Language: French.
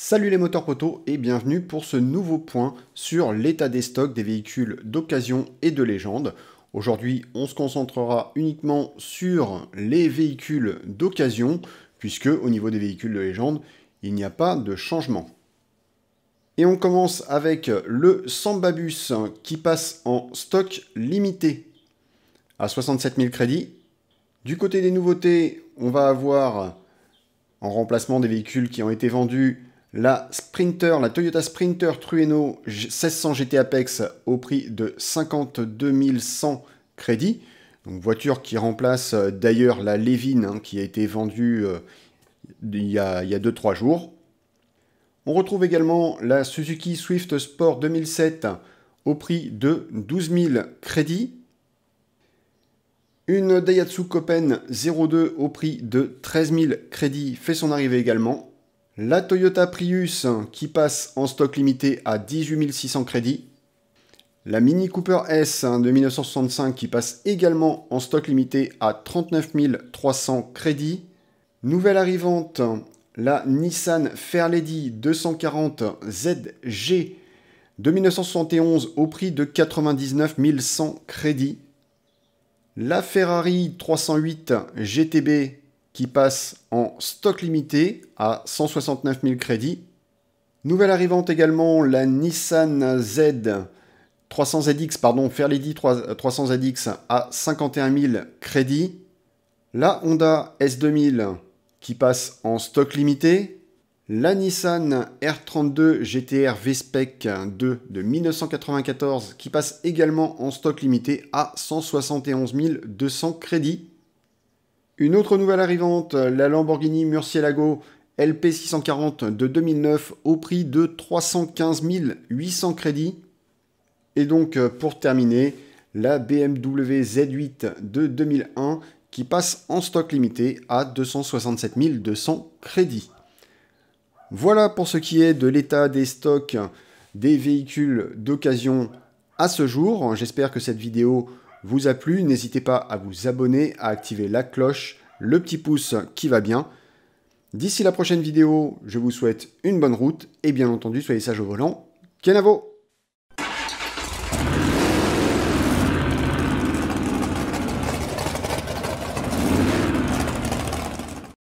Salut les moteurs poteaux et bienvenue pour ce nouveau point sur l'état des stocks des véhicules d'occasion et de légende. Aujourd'hui, on se concentrera uniquement sur les véhicules d'occasion puisque au niveau des véhicules de légende, il n'y a pas de changement. Et on commence avec le Sambabus qui passe en stock limité à 67 000 crédits. Du côté des nouveautés, on va avoir en remplacement des véhicules qui ont été vendus la Sprinter, la Toyota Sprinter Trueno 1600 GT Apex au prix de 52 100 crédits. voiture qui remplace euh, d'ailleurs la Levin hein, qui a été vendue euh, il y a 2-3 jours. On retrouve également la Suzuki Swift Sport 2007 au prix de 12 000 crédits. Une Daihatsu Copen 02 au prix de 13 000 crédits fait son arrivée également. La Toyota Prius qui passe en stock limité à 18 600 crédits. La Mini Cooper S de 1965 qui passe également en stock limité à 39 300 crédits. Nouvelle arrivante, la Nissan Fairlady 240 ZG de 1971 au prix de 99 100 crédits. La Ferrari 308 GTB qui passe en stock limité à 169 000 crédits. Nouvelle arrivante également, la Nissan Z 300ZX, pardon, Fairlady 300ZX à 51 000 crédits. La Honda S2000 qui passe en stock limité. La Nissan R32 GTR V-Spec 2 de 1994 qui passe également en stock limité à 171 200 crédits. Une autre nouvelle arrivante, la Lamborghini Murcielago LP640 de 2009 au prix de 315 800 crédits. Et donc euh, pour terminer, la BMW Z8 de 2001 qui passe en stock limité à 267 200 crédits. Voilà pour ce qui est de l'état des stocks des véhicules d'occasion à ce jour. J'espère que cette vidéo vous a plu, n'hésitez pas à vous abonner, à activer la cloche, le petit pouce qui va bien. D'ici la prochaine vidéo, je vous souhaite une bonne route et bien entendu, soyez sage au volant. Kenavo